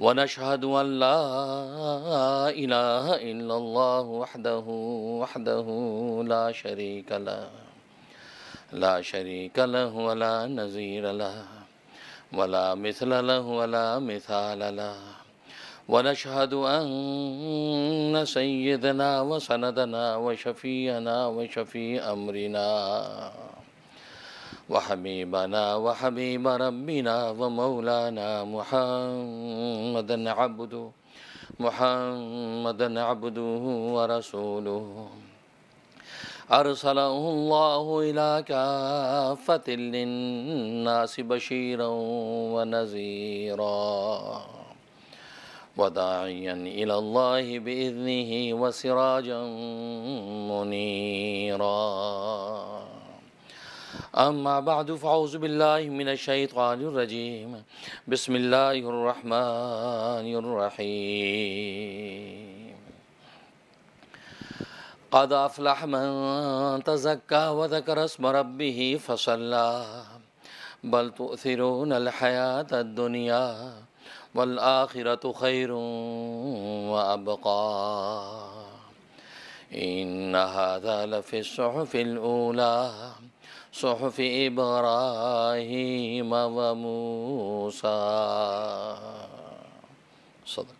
ونشهد أن لا إله إلا الله وحده وحده لا شريك له لا شريك له ولا نظير له ولا مثل له ولا مثال له ونشهد أن سيدنا وسندنا وشفينا وشفي أمرنا وحبيبنا وحبيب ربنا ومولانا محمدا عبده محمدا عبده ورسوله أرسله الله إلى كافة للناس بشيرا ونذيرا وداعيا إلى الله بإذنه وسراجا منيرا أما بعد فأعوذ بالله من الشيطان الرجيم بسم الله الرحمن الرحيم قد أفلح من تزكى وذكر اسم ربه فصلى بل تؤثرون الحياة الدنيا والآخرة خير وأبقى إن هذا لفي الصحف الأولى صحف إبراهيم وموسى صدق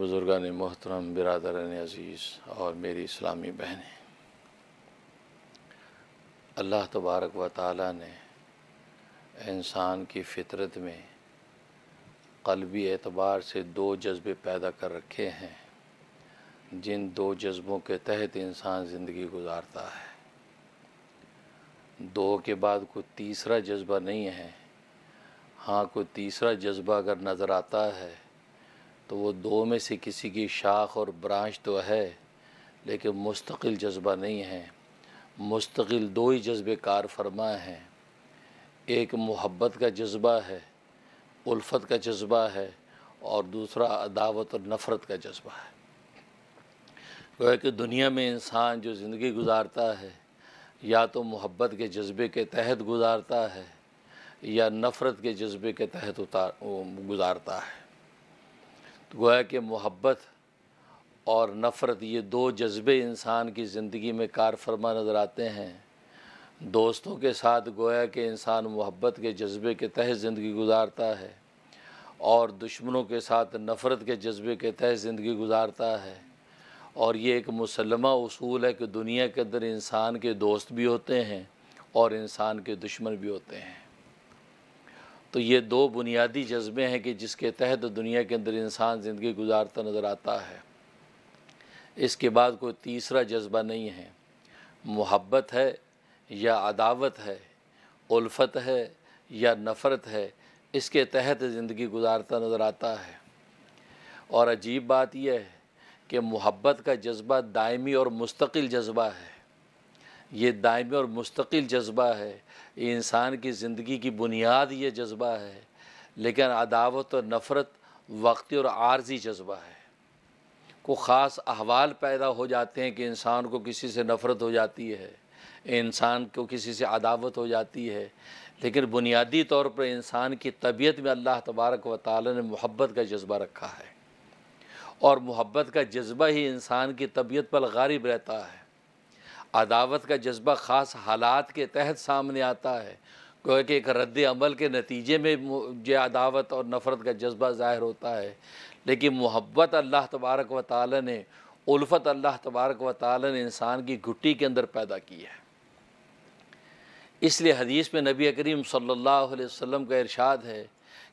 बुजुर्गान मोहतरम बिरदरान अज़ीज़ और मेरी इस्लामी बहने अल्लाह तबारक व ताली ने इंसान की फितरत में कलबी एतबार से दो जज्बे पैदा कर रखे हैं जिन दो जज्बों के तहत इंसान ज़िंदगी गुजारता है दो के बाद कोई तीसरा जज्बा नहीं है हाँ कोई तीसरा जज्बा अगर नज़र आता है तो वो दो में से किसी की शाख और ब्रांच तो है लेकिन मुस्तकिल जज्बा नहीं है मुस्तकिल दो ही जज्बे कार फरमा हैं एक मोहब्बत का जज्बा है उल्फत का जज्बा है और दूसरा अदावत और नफ़रत का जज्बा है गोया कि दुनिया में इंसान जो ज़िंदगी गुजारता है या तो मोहब्बत के जज्बे के तहत गुजारता है या नफ़रत के जज्बे के तहत उतार गुजारता है तो गोया कि मोहब्बत और नफ़रत ये दो जज्बे इंसान की ज़िंदगी में कार फरमा नज़र आते हैं दोस्तों के साथ गोया कि इंसान मोहब्बत के जज्बे के तहत ज़िंदगी गुजारता है और दुश्मनों के साथ नफ़रत के जज्बे के तहत ज़िंदगी गुजारता है और ये एक मुसलमा असूल है कि दुनिया के अंदर इंसान के दोस्त भी होते हैं और इंसान के दुश्मन भी होते हैं तो ये दो बुनियादी जज्बे हैं कि जिसके तहत दुनिया के अंदर इंसान ज़िंदगी गुजारता नज़र आता है इसके बाद कोई तीसरा जज्बा नहीं है मोहब्बत है या अदावत है उल्फत है या नफ़रत है इसके तहत ज़िंदगी गुजारता नज़र आता है और अजीब बात यह है कि मोहब्बत का जज्बा दायमी और मुस्तकिल जज्बा है ये दायमी और मुस्तकिल जज्बा है ये इंसान की ज़िंदगी की बुनियाद ये जज्बा है लेकिन अदावत और नफ़रत वक्ती और आर्जी जज्बा है को ख़ास अहवाल पैदा हो जाते हैं कि इंसान को किसी से नफ़रत हो जाती है इंसान को किसी से अदावत हो जाती है लेकिन बुनियादी तौर पर इंसान की तबीयत में अल्लाह तबारक व ताली ने मोहब्बत का जज्बा रखा है और मोहब्बत का जज्बा ही इंसान की तबीयत पर गारिब रहता है अदावत का जज्बा ख़ास हालात के तहत सामने आता है क्योंकि एक रद्द अमल के नतीजे में जो अदावत और नफ़रत का जज्बा ज़ाहिर होता है लेकिन मोहब्बत अल्लाह तबारक व ताली ने उल्फत अल्लाह तबारक व ताल ने इंसान की घुट्टी के अंदर पैदा की है इसलिए हदीस में नबी करीम सल्लल्लाहु अलैहि वसल्लम का इरशाद है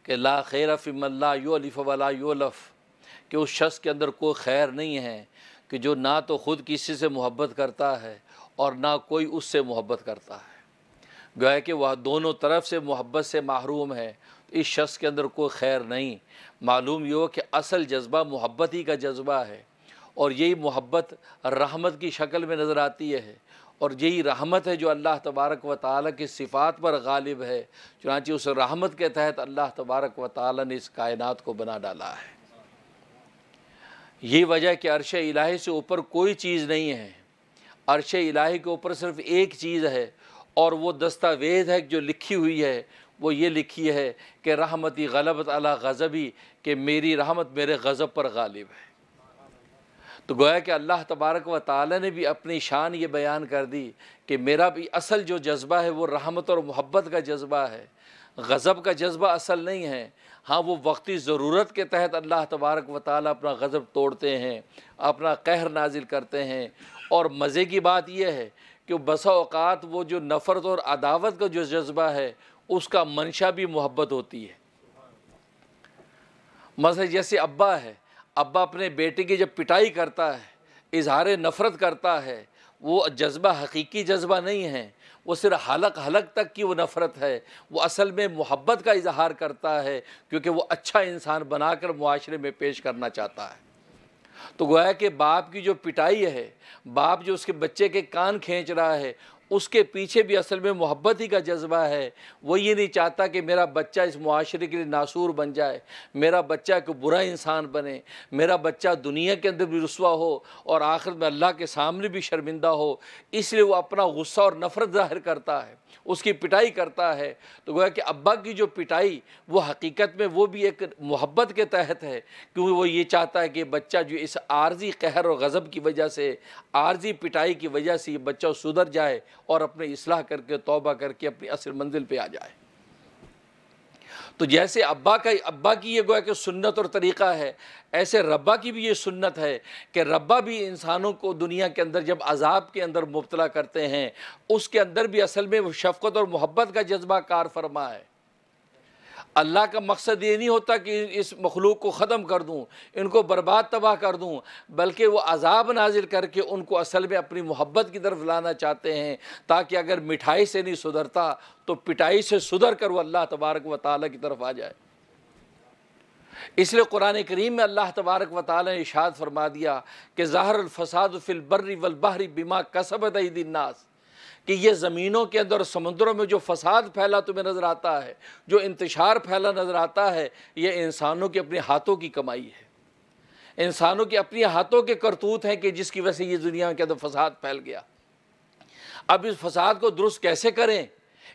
कि ला खैर फ़िमल्ला यो अलिफ़ वला यो लफ़ कि उस शख्स के अंदर कोई खैर नहीं है कि जो ना तो ख़ुद किसी से मोहब्बत करता है और ना कोई उससे मोहब्बत करता है गोया कि वह दोनों तरफ से मोहब्बत से महरूम है तो इस शख्स के अंदर कोई खैर नहीं मालूम ये हो कि असल जज्बा मोहब्बत ही का जज्बा है और यही मोहब्बत रहमत की शक्ल में नज़र आती है और यही रहमत है जो अल्लाह तबारक व ताली की सिफ़ात पर गालिब है चुनाची उस रहमत के तहत अल्लाह तबारक व ताली ने इस कायनात को बना डाला है ये वजह कि अरश इलाही से ऊपर कोई चीज़ नहीं है अरश इलाही के ऊपर सिर्फ एक चीज़ है और वो दस्तावेज़ है जो लिखी हुई है वो ये लिखी है कि रहमती गलबत अला गज़बी कि मेरी रहमत मेरे गज़ब पर गालिब है तो गोया कि अल्लाह तबारक व ताली ने भी अपनी शान ये बयान कर दी कि मेरा भी असल जो जज्बा है वो रहमत और मोहब्बत का जज्बा है गज़ब का जज्बा असल नहीं है हाँ वो वक्ती ज़रूरत के तहत अल्लाह तबारक व ताल अपना गज़ब तोड़ते हैं अपना कहर नाजिल करते हैं और मज़े की बात यह है कि बसा अवत वो जो नफ़रत और अदावत का जो जज्बा है उसका मंशा भी मोहब्बत होती है मज़े जैसे अब्बा है अब्बा अपने बेटे की जब पिटाई करता है इजहार नफ़रत करता है वो जज्बा हकीकी जज्बा नहीं है वो सिर्फ हलक हलक तक की वो नफ़रत है वो असल में मोहब्बत का इजहार करता है क्योंकि वो अच्छा इंसान बनाकर माशरे में पेश करना चाहता है तो गोया कि बाप की जो पिटाई है बाप जो उसके बच्चे के कान खींच रहा है उसके पीछे भी असल में मोहब्बत ही का जज्बा है वो ये नहीं चाहता कि मेरा बच्चा इस माशरे के लिए नासूर बन जाए मेरा बच्चा एक बुरा इंसान बने मेरा बच्चा दुनिया के अंदर भी रसवा हो और आखिर में अल्लाह के सामने भी शर्मिंदा हो इसलिए वो अपना गुस्सा और नफरत ज़ाहिर करता है उसकी पिटाई करता है तो गोया कि अब्बा की जो पिटाई वो हकीकत में वो भी एक मोहब्बत के तहत है क्योंकि वो ये चाहता है कि बच्चा जो इस आर्जी कहर और गज़ब की वजह से आर्जी पिटाई की वजह से ये बच्चा सुधर जाए और अपने असलाह करके तोबा करके अपनी असल मंजिल पर आ जाए तो जैसे अब्बा का अब्बा की ये गोया कि सुन्नत और तरीक़ा है ऐसे रब्बा की भी ये सुन्नत है कि रब्बा भी इंसानों को दुनिया के अंदर जब अजाब के अंदर मुबतला करते हैं उसके अंदर भी असल में वो शफकत और मोहब्बत का जज्बा कार फरमा है अल्लाह का मकसद ये नहीं होता कि इस मखलूक को ख़त्म कर दूँ इनको बर्बाद तबाह कर दूँ बल्कि वह अजाब नाजिल करके उनको असल में अपनी मोहब्बत की तरफ लाना चाहते हैं ताकि अगर मिठाई से नहीं सुधरता तो पिटाई से सुधर कर वह अल्लाह तबारक व ताल की तरफ आ जाए इसलिए कुरान करीम में अल्लाह तबारक व ताल ने इशाद फरमा दिया कि ज़ाहरफसाद फ़िलबर्री वलबहरी बीमा कसबत नास कि ये ज़मीनों के अंदर समुद्रों में जो फसाद फैला तुम्हें नज़र आता है जो इंतशार फैला नज़र आता है ये इंसानों के अपने हाथों की कमाई है इंसानों के अपने हाथों के करतूत हैं कि जिसकी वजह से ये दुनिया के अंदर फसाद फैल गया अब इस फसाद को दुरुस्त कैसे करें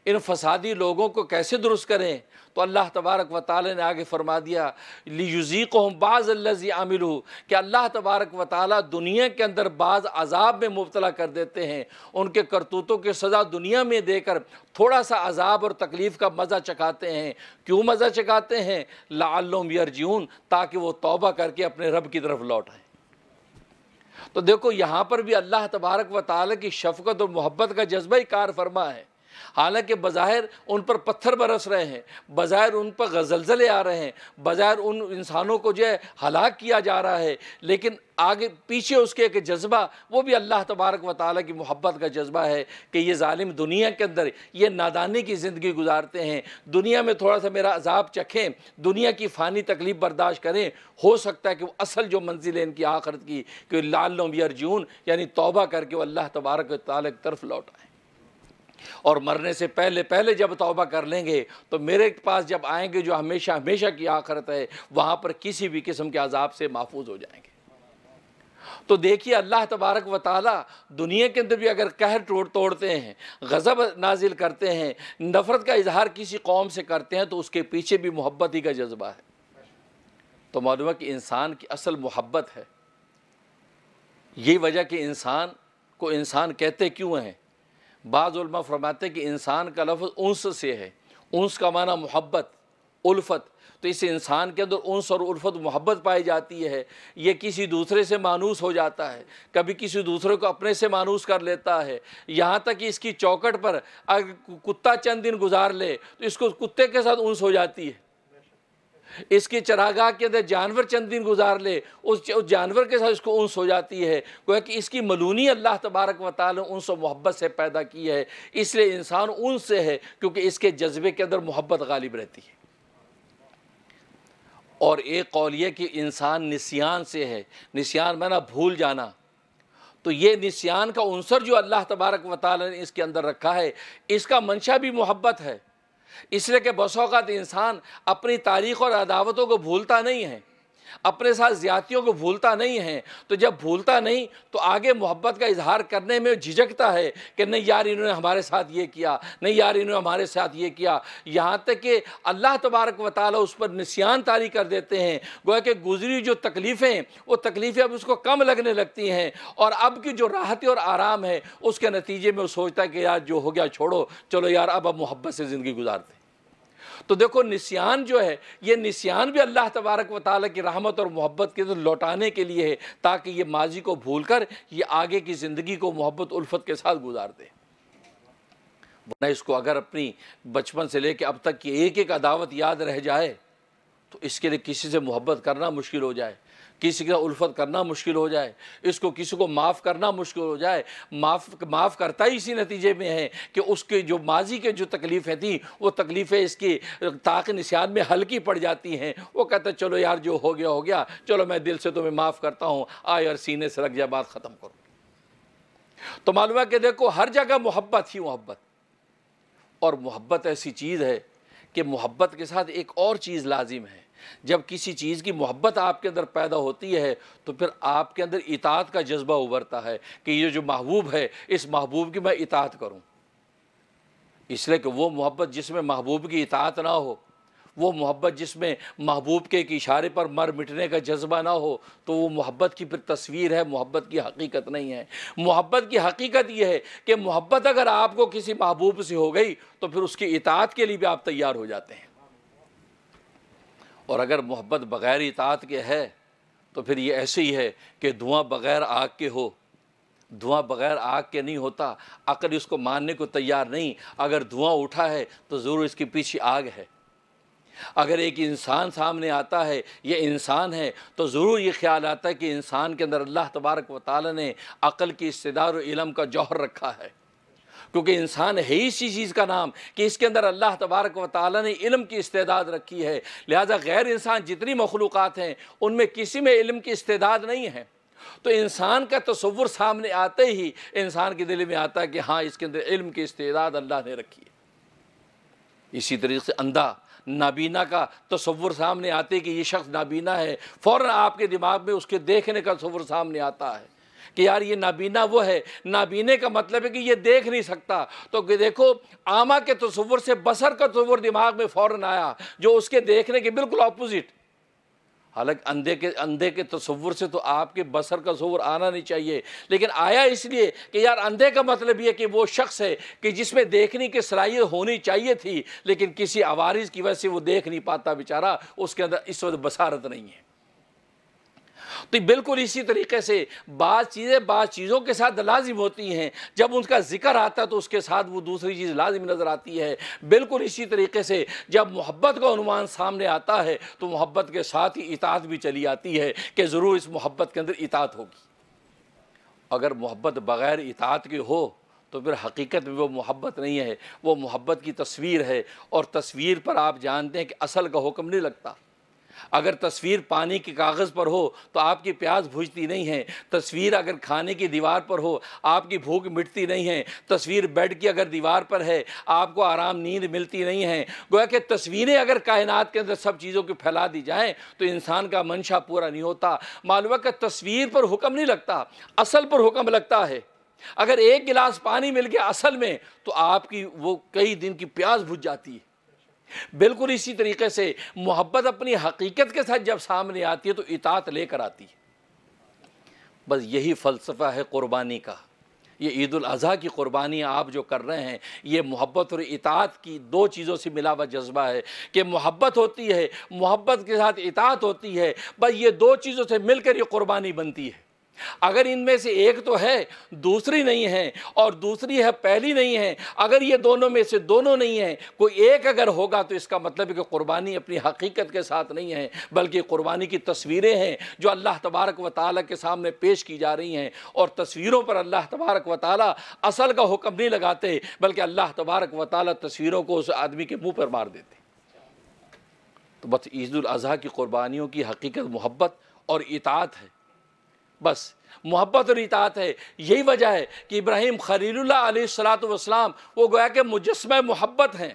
इन फसादी लोगों को कैसे दुरुस्त करें तो अल्लाह तबारक व ताल ने आगे फरमा दिया लीजी को हम बाज़ आमिल हूँ कि अल्लाह तबारक व ताली दुनिया के अंदर बाज़ अजाब में मुबतला कर देते हैं उनके करतूतों की सज़ा दुनिया में देकर थोड़ा सा अजाब और तकलीफ़ का मज़ा चखाते हैं क्यों मज़ा चखाते हैं लालम यरजून ताकि वो तौबा करके अपने रब की तरफ लौट आए तो देखो यहाँ पर भी अल्लाह तबारक व ताली की शफकत और मोहब्बत का जज्बा ही कार फरमा है हालांकि बज़ाहिर उन पर पत्थर बरस रहे हैं बज़ाहिर उन पर गजलजले आ रहे हैं बज़ाहिर उन इंसानों को जो है हलाक किया जा रहा है लेकिन आगे पीछे उसके एक जज्बा वो भी अल्लाह तबारक व ताली की मोहब्बत का जज्बा है कि ये ालिम दुनिया के अंदर ये नादानी की ज़िंदगी गुजारते हैं दुनिया में थोड़ा सा मेरा अजाब चखें दुनिया की फ़ानी तकलीफ़ बर्दाश्त करें हो सकता है कि वो असल जो मंजिल है इनकी आखरत की कि लाल नबी अर्जून यानी तोबा करके वो अल्लाह तबारक ताली की तरफ लौट आएँ और मरने से पहले पहले जब तौबा कर लेंगे तो मेरे पास जब आएंगे जो हमेशा हमेशा की आखरत है वहाँ पर किसी भी किस्म के अजाब से महफूज हो जाएंगे तो देखिए अल्लाह तबारक व ताली दुनिया के अंदर भी अगर कहर तोड़ तोड़ते हैं गज़ब नाजिल करते हैं नफ़रत का इजहार किसी कौम से करते हैं तो उसके पीछे भी मोहब्बत ही का जज्बा है तो मालूम है कि इंसान की असल मोहब्बत है यही वजह कि इंसान को इंसान कहते क्यों हैं बाज़ा फरमाते कि इंसान का लफ्ज़ उनस से है उनस का माना मोहब्बत उल्फत तो इस इंसान के अंदर उनस और उल्फत मोहब्बत पाई जाती है ये किसी दूसरे से मानूस हो जाता है कभी किसी दूसरे को अपने से मानूस कर लेता है यहाँ तक कि इसकी चौकट पर अगर कुत्ता चंद दिन गुजार ले तो इसको कुत्ते के साथ उनस हो जाती है इसकी चरागाह के अंदर जानवर चंद दिन गुजार ले उस जानवर के साथ इसको उनस हो जाती है गोया कि इसकी मलूनी अल्लाह तबारक व ताल उनस मोहब्बत से पैदा की है इसलिए इंसान उन से है क्योंकि इसके जज्बे के अंदर मोहब्बत गालिब रहती है और एक कौल यह कि इंसान निसियान से है निसियान माना भूल जाना तो ये निसियान का अनसर जो अल्लाह तबारक व ताल ने इसके अंदर रखा है इसका मंशा भी मोहब्बत है इसलिए कि बसौकत तो इंसान अपनी तारीख और अदावतों को भूलता नहीं है अपने साथ ज्यातियों को भूलता नहीं है तो जब भूलता नहीं तो आगे मोहब्बत का इजहार करने में झिझकता है कि नहीं यार इन्होंने हमारे साथ ये किया नहीं यार इन्होंने हमारे साथ ये किया यहाँ तक कि अल्लाह तबारक व ताली उस पर निशान तारी कर देते हैं गोया कि गुजरी जो तकलीफ़ें वो तकलीफ़ें अब उसको कम लगने लगती हैं और अब की जो राहत और आराम है उसके नतीजे में वो सोचता है कि यार जो हो गया छोड़ो चलो यार अब अब मोहब्बत से ज़िंदगी गुजारते हैं तो देखो निसियान जो है ये निशान भी अल्लाह तबारक व ताली की रहमत और मोहब्बत के तो लौटाने के लिए है ताकि ये माजी को भूल कर ये आगे की ज़िंदगी को मोहब्बत उल्फत के साथ गुजार दे वरना इसको अगर अपनी बचपन से लेके अब तक की एक एक अदावत याद रह जाए तो इसके लिए किसी से मोहब्बत करना मुश्किल हो जाए किसी का उल्फत करना मुश्किल हो जाए इसको किसी को माफ़ करना मुश्किल हो जाए माफ़ माफ़ करता ही इसी नतीजे में है कि उसके जो माजी के जो तकलीफ़ें थी वो तकलीफ़ें इसकी ताक निशान में हल्की पड़ जाती हैं वो कहते हैं चलो यार जो हो गया हो गया चलो मैं दिल से तुम्हें माफ़ करता हूँ आए और सीने से रख जा बात ख़त्म करो तो मालूम है कि देखो हर जगह मोहब्बत ही मोहब्बत और मोहब्बत ऐसी चीज़ है कि मोहब्बत के साथ एक और चीज़ लाजिम है जब किसी चीज़ की मोहब्बत आपके अंदर पैदा होती है तो फिर आपके अंदर इतात का जज्बा उभरता है कि ये जो महबूब है इस महबूब की मैं इतात करूँ इसलिए कि वो मोहब्बत जिसमें महबूब की इतात ना हो वो मोहब्बत जिसमें महबूब के एक इशारे पर मर मिटने का जज्बा ना हो तो वो मोहब्बत की फिर तस्वीर है मोहब्बत की हकीकत नहीं है मोहब्बत की हकीकत ये है कि मोहब्बत अगर आपको किसी महबूब से हो गई तो फिर उसकी इतात के लिए भी आप तैयार हो जाते हैं और अगर मोहब्बत बग़ैर इतात के है तो फिर ये ऐसे ही है कि धुआँ बग़ैर आग के हो धुआँ बग़ैर आग के नहीं होता अकल इसको मानने को तैयार नहीं अगर धुआँ उठा है तो ज़रूर इसके पीछे आग है अगर एक इंसान सामने आता है ये इंसान है तो ज़रूर ये ख्याल आता है कि इंसान के अंदर अल्लाह तबारक व ताली ने अक़ल की और इलम का जौहर रखा है क्योंकि इंसान है ही इसी चीज़ का नाम कि इसके अंदर अल्लाह तबारक व ताली ने इलम की इस्तेदाद रखी है लिहाजा गैर इंसान जितनी मखलूक़ हैं उनमें किसी में इलम की इस्तेदाद नहीं है तो इंसान का तस्वुर सामने आते ही इंसान के दिल में आता है कि हाँ इसके अंदर इल्म की इस्तेदाद अल्लाह ने रखी है इसी तरीके से अंधा नाबीना का तस्वुर सामने आते कि ये शख्स नाबीना है फ़ौर आपके दिमाग में उसके देखने का तस्वुर सामने आता है कि यार ये नाबीना वो है नाबीने का मतलब है कि ये देख नहीं सकता तो देखो आमा के तस्वुर से बसर का तस्वुर दिमाग में फ़ौरन आया जो उसके देखने के बिल्कुल अपोज़िट हालांकि अंधे के अंधे के तस्वुर से तो आपके बसर का तस्वुर आना नहीं चाहिए लेकिन आया इसलिए कि यार अंधे का मतलब यह कि वो शख्स है कि जिसमें देखने की सलाहियत होनी चाहिए थी लेकिन किसी आवारिज की वजह से वो देख नहीं पाता बेचारा उसके अंदर इस वक्त बसारत नहीं है तो बिल्कुल इसी तरीके से बाज़ चीज़ें बाज़ चीज़ों के साथ लाजिम होती हैं जब उनका जिक्र आता है तो उसके साथ वो दूसरी चीज़ लाजिम नज़र आती है बिल्कुल इसी तरीके से जब मोहब्बत का अनुमान सामने आता है तो मोहब्बत के साथ ही इतात भी चली आती है कि ज़रूर इस मोहब्बत के अंदर इतात होगी अगर मोहब्बत बग़ैर इतात के हो तो फिर हकीकत में वो मोहब्बत नहीं है वो मोहब्बत की तस्वीर है और तस्वीर पर आप जानते हैं कि असल का हुक्म नहीं लगता अगर तस्वीर पानी के कागज़ पर हो तो आपकी प्यास भूजती नहीं है तस्वीर अगर खाने की दीवार पर हो आपकी भूख मिटती नहीं है तस्वीर बेड की अगर दीवार पर है आपको आराम नींद मिलती नहीं है गोया कि तस्वीरें अगर कायनात के अंदर सब चीज़ों की फैला दी जाएँ तो इंसान का मंशा पूरा नहीं होता मालूम का तस्वीर पर हुक्म नहीं लगता असल पर हुक्म लगता है अगर एक गिलास पानी मिल गया असल में तो आपकी वो कई दिन की प्यास बुझ जाती है बिल्कुल इसी तरीके से मोहब्बत अपनी हकीकत के साथ जब सामने आती है तो इतात लेकर आती है बस यही फ़लसफ़ा है क़ुरबानी का ये ईद अज़ी की क़ुरबानी आप जो कर रहे हैं ये मोहब्बत और इतात की दो चीज़ों से मिला हुआ जज्बा है कि मोहब्बत होती है मोहब्बत के साथ इतात होती है बस ये दो चीज़ों से मिलकर ये क़ुरबानी बनती है अगर इनमें से एक तो है दूसरी नहीं है और दूसरी है पहली नहीं है अगर ये दोनों में से दोनों नहीं है कोई एक अगर होगा तो इसका मतलब है कि कुर्बानी अपनी हकीकत के साथ नहीं है बल्कि कुर्बानी की तस्वीरें हैं जो अल्लाह तबारक व ताली के सामने पेश की जा रही हैं और तस्वीरों पर अल्लाह तबारक व ताली असल का हुक्म नहीं लगाते बल्कि अल्लाह तबारक व ताली तस्वीरों को उस आदमी के मुँह पर मार देते तो बस ईद की कुर्बानियों की हकीकत मोहब्बत और इतात है बस मोहब्बत और इतात है यही वजह है कि इब्राहिम खलील्ला वसलाम वो गोया के मुजस्म मोहब्बत हैं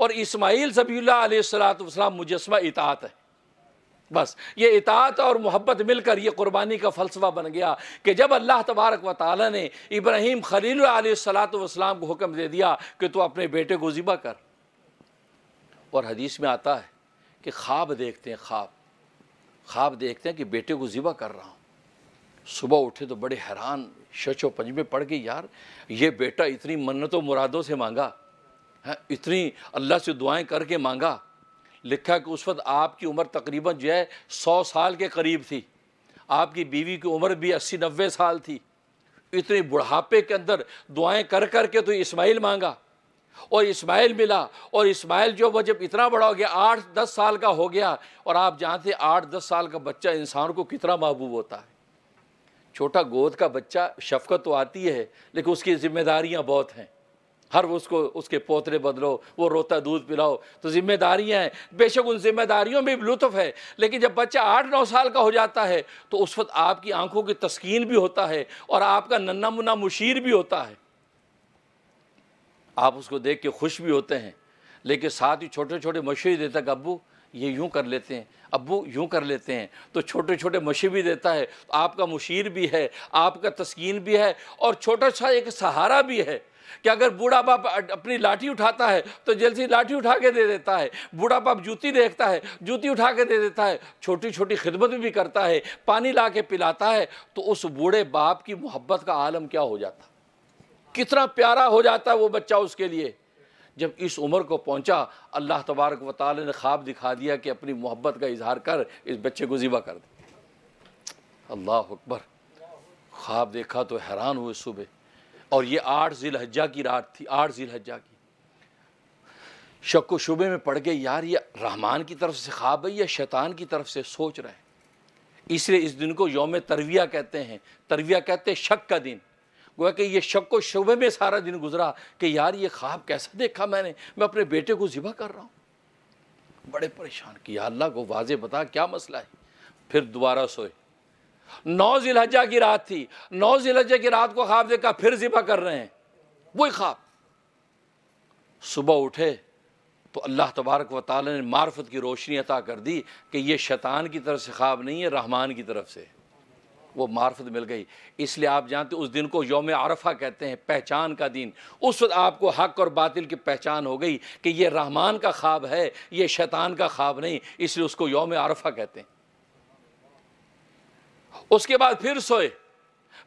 और इसमाईल जबीला सलात मुजस्म इतात है बस ये इतात और मोहब्बत मिलकर ये कुर्बानी का फ़लसफ़ा बन गया कि जब अल्लाह तबारक व ताली ने इब्राहिम खलील सलात वसलाम को हुक्म दे दिया कि तू अपने बेटे को ज़िबा कर और हदीस में आता है कि ख्वाब देखते हैं ख्वाब ख्वाब देखते हैं कि बेटे को ज़िबा कर रहा हूँ सुबह उठे तो बड़े हैरान शचो पंजमे पड़ के यार ये बेटा इतनी मन्नतों मुरादों से मांगा हैं इतनी अल्लाह से दुआएं करके मांगा लिखा कि उस वक्त आपकी उम्र तकरीबन जो है सौ साल के करीब थी आपकी बीवी की उम्र भी अस्सी नब्बे साल थी इतने बुढ़ापे के अंदर दुआएं कर कर के तो इस्माइल मांगा और इस्माइल मिला और इस्माइल जो वह जब इतना बड़ा हो गया आठ दस साल का हो गया और आप जानते आठ दस साल का बच्चा इंसान को कितना महबूब होता है छोटा गोद का बच्चा शफकत तो आती है लेकिन उसकी जिम्मेदारियाँ बहुत हैं हर उसको उसके पोतरे बदलो वो रोता दूध पिलाओ तो जिम्मेदारियाँ हैं बेशक उन जिम्मेदारियों में भी लुत्फ है लेकिन जब बच्चा आठ नौ साल का हो जाता है तो उस वक्त आपकी आंखों की तस्कीन भी होता है और आपका नन्ना मुन्ना मुशीर भी होता है आप उसको देख के खुश भी होते हैं लेकिन साथ ही छोटे छोटे मशवरे देता कि अबू ये यूँ कर लेते हैं अबू यूँ कर लेते हैं तो छोटे छोटे मशी भी देता है तो आपका मुशीर भी है आपका तस्कीन भी है और छोटा सा एक सहारा भी है कि अगर बूढ़ा बाप अपनी लाठी उठाता है तो जल्दी लाठी उठा के दे देता है बूढ़ा बाप जूती देखता है जूती उठा के दे देता है छोटी छोटी खिदमत भी करता है पानी ला के पिलाता है तो उस बूढ़े बाप की मोहब्बत का आलम क्या हो जाता कितना प्यारा हो जाता है वो बच्चा उसके लिए जब इस उम्र को पहुंचा अल्लाह तबारक व ताल ने ख्वाब दिखा दिया कि अपनी मोहब्बत का इजहार कर इस बच्चे को ज़िबा कर दे अल्लाह अकबर ख्वाब देखा तो हैरान हुए सुबह और ये आठ हज्जा की रात थी आठ हज्जा की शक व शुबे में पड़ गए यार ये रहमान की तरफ से ख्वाब है या शैतान की तरफ से सोच रहे हैं इसलिए इस दिन को योम तरविया कहते हैं तरविया कहते हैं शक का दिन गोया कि ये शक को शुबे में सारा दिन गुजरा कि यार ये ख्वाब कैसा देखा मैंने मैं अपने बेटे को ज़िबा कर रहा हूँ बड़े परेशान किया अल्लाह को वाजे बता क्या मसला है फिर दोबारा सोए नौ जिलहजा की रात थी नौ जिलहजा की रात को ख्वाब देखा फिर ज़िबा कर रहे हैं वही ख्वाब सुबह उठे तो अल्लाह तबारक व ताली ने मार्फत की रोशनी अता कर दी कि ये शैतान की तरफ से ख्वाब नहीं है रहमान की तरफ से है वो मार्फत मिल गई इसलिए आप जानते उस दिन को योम आरफा कहते हैं पहचान का दिन उस वक्त आपको हक और बातिल की पहचान हो गई कि ये रहमान का ख्वाब है ये शैतान का ख्वाब नहीं इसलिए उसको योम आरफा कहते हैं उसके बाद फिर सोए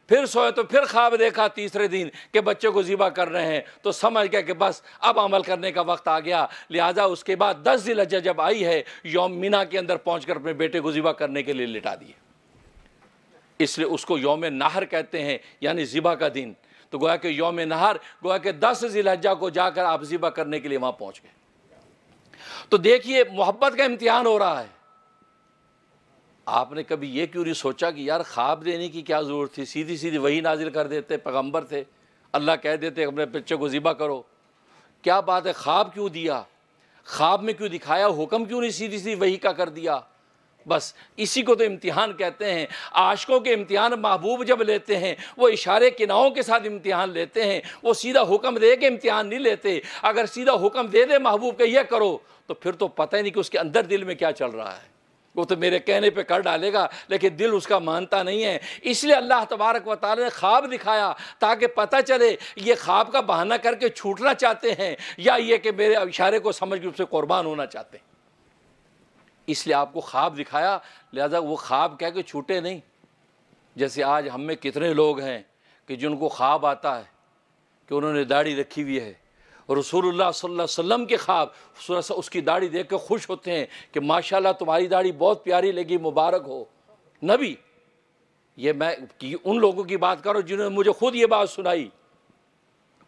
फिर सोए तो फिर ख्वाब देखा तीसरे दिन के बच्चे को ज़िबा कर रहे हैं तो समझ गया कि बस अब अमल करने का वक्त आ गया लिहाजा उसके बाद दस जिलजा जब आई है योम मीना के अंदर पहुंचकर अपने बेटे को ज़िबा करने के लिए लिटा दिए इसलिए उसको योम नाहर कहते हैं यानी ज़िबा का दिन तो गोया के योम नाहर गोया के दस जिलहजा को जाकर आप ज़िबा करने के लिए वहाँ पहुँच गए तो देखिए मोहब्बत का इम्तिहान हो रहा है आपने कभी ये क्यों नहीं सोचा कि यार ख्वाब देने की क्या ज़रूरत थी सीधी सीधी वही नाजिल कर देते पैगम्बर थे अल्लाह कह देते अपने बच्चे को ज़िबा करो क्या बात है ख्वाब क्यों दिया ख्वाब में क्यों दिखाया हुक्म क्यों नहीं सीधी सीधी वही का कर दिया बस इसी को तो इम्तिहान कहते हैं आशकों के इम्तिहान महबूब जब लेते हैं वो इशारे किनाओं के साथ इम्तिहान लेते हैं वो सीधा हुक्म दे के इम्तिहान नहीं लेते अगर सीधा हुक्म दे दे महबूब के यह करो तो फिर तो पता ही नहीं कि उसके अंदर दिल में क्या चल रहा है वो तो मेरे कहने पे कर डालेगा लेकिन दिल उसका मानता नहीं है इसलिए अल्लाह तबारक व ताल ने ख्वाब दिखाया ताकि पता चले ये ख्वाब का बहाना करके छूटना चाहते हैं या ये कि मेरे इशारे को समझ के उससे कुर्बान होना चाहते हैं इसलिए आपको ख्वाब दिखाया लिहाजा वो ख्वाब क्या कि छूटे नहीं जैसे आज हम में कितने लोग हैं कि जिनको ख्वाब आता है कि उन्होंने दाढ़ी रखी हुई है रसूलुल्लाह सल्लल्लाहु अलैहि वसल्लम के ख्वाब उसकी दाढ़ी देख के खुश होते हैं कि माशाल्लाह तुम्हारी दाढ़ी बहुत प्यारी लगी मुबारक हो नबी ये मैं कि उन लोगों की बात करो जिन्होंने मुझे खुद ये बात सुनाई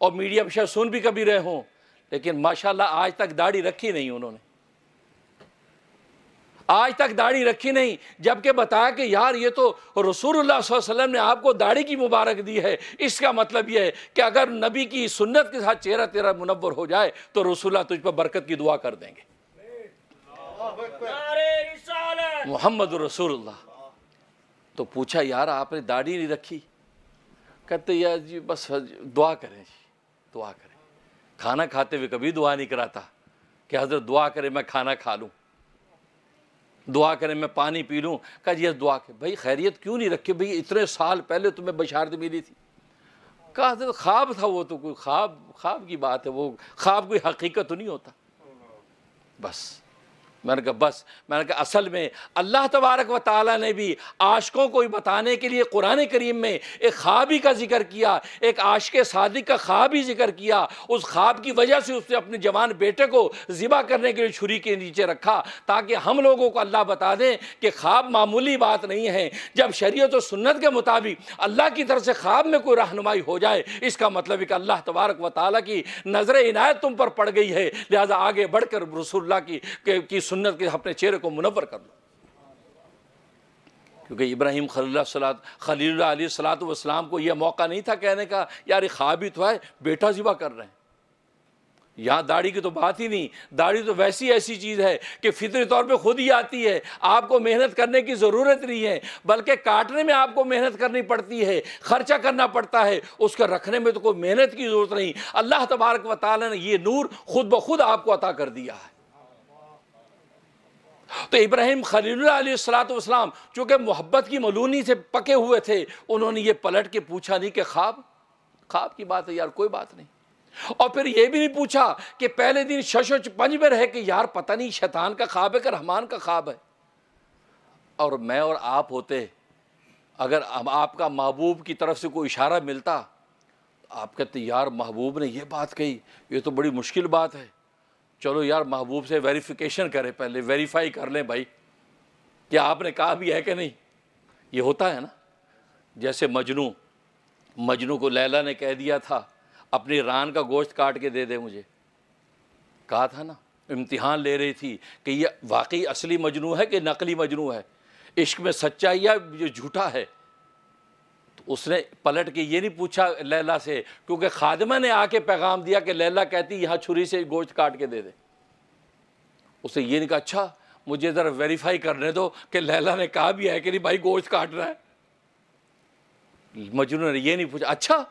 और मीडिया पर शायद सुन भी कभी रहे हों लेकिन माशाल्लाह आज तक दाढ़ी रखी नहीं उन्होंने आज तक दाढ़ी रखी नहीं जबकि बताया कि यार ये तो रसूल वसल्लम ने आपको दाढ़ी की मुबारक दी है इसका मतलब ये है कि अगर नबी की सुन्नत के साथ चेहरा तेरा मुनवर हो जाए तो रसुल्ला तुझ पर बरकत की दुआ कर देंगे मोहम्मद रसूलुल्लाह तो पूछा यार आपने दाढ़ी नहीं रखी कहते यार जी बस दुआ करें जी दुआ करें खाना खाते हुए कभी दुआ नहीं कराता कि हजरत दुआ करें मैं खाना खा लूँ दुआ करें मैं पानी पी लूँ कहा जी दुआ के भाई खैरियत क्यों नहीं रखी भाई इतने साल पहले तुम्हें बशारत मिली थी कहा तो ख्वाब था वो तो कोई ख्वाब ख्वाब की बात है वो ख्वाब कोई हकीकत तो नहीं होता बस मैंने कहा बस मैंने कहा असल में अल्लाह तबारक व ताली ने भी आशकों को बताने के लिए कुरान करीम में एक ख्वाबी का जिक्र किया एक आशक सादिक का ख्वाब ही जिक्र किया उस ख्वाब की वजह से उसने अपने जवान बेटे को ज़िबा करने के लिए छुरी के नीचे रखा ताकि हम लोगों को अल्लाह बता दें कि ख्वाब मामूली बात नहीं है जब शरीय और सुन्नत के मुताबिक अल्लाह की तरफ से ख्वाब में कोई रहनुमाई हो जाए इसका मतलब एक अल्लाह तबारक व ताली की नज़र इनायत तुम पर पड़ गई है लिहाजा आगे बढ़ कर रसुल्ला की, की सुन्नत के अपने चेहरे को मुनवर कर लो क्योंकि इब्राहिम खलीला सलात खलील अली सलात वसलाम को यह मौका नहीं था कहने का यार ख्वाब ही तो है बेटा जिबा कर रहे हैं यहाँ दाढ़ी की तो बात ही नहीं दाढ़ी तो वैसी ऐसी चीज़ है कि फितरी तौर पे खुद ही आती है आपको मेहनत करने की ज़रूरत नहीं है बल्कि काटने में आपको मेहनत करनी पड़ती है ख़र्चा करना पड़ता है उसका रखने में तो कोई मेहनत की ज़रूरत नहीं अल्लाह तबारक वाली ने यह नूर खुद ब खुद आपको अता कर दिया है तो इब्राहिम खलीसलातम जो मोहब्बत की मलूनी से पके हुए थे उन्होंने ये पलट के पूछा नहीं कि ख्वाब ख्वाब की बात है यार कोई बात नहीं और फिर ये भी नहीं पूछा कि पहले दिन शशो पंज में रहे कि यार पता नहीं शैतान का ख्वाब है कि रहमान का ख्वाब है और मैं और आप होते अगर आपका महबूब की तरफ से कोई इशारा मिलता तो आप कहते तो, यार महबूब ने ये बात कही ये तो बड़ी मुश्किल बात है चलो यार महबूब से वेरिफिकेशन करें पहले वेरीफाई कर लें भाई कि आपने कहा भी है कि नहीं ये होता है ना जैसे मजनू मजनू को लैला ने कह दिया था अपनी रान का गोश्त काट के दे दे मुझे कहा था ना इम्तिहान ले रही थी कि ये वाकई असली मजनू है कि नकली मजनू है इश्क में सच्चाई या जो झूठा है उसने पलट के ये नहीं पूछा लैला से क्योंकि खादमा ने आके पैगाम दिया कि लैला कहती यहाँ छुरी से गोश्त काट के दे दे उसने ये नहीं कहा अच्छा मुझे ज़रा वेरीफाई करने दो कि लैला ने कहा भी है कि नहीं भाई गोश्त काट रहा है मजनू ने ये नहीं पूछा अच्छा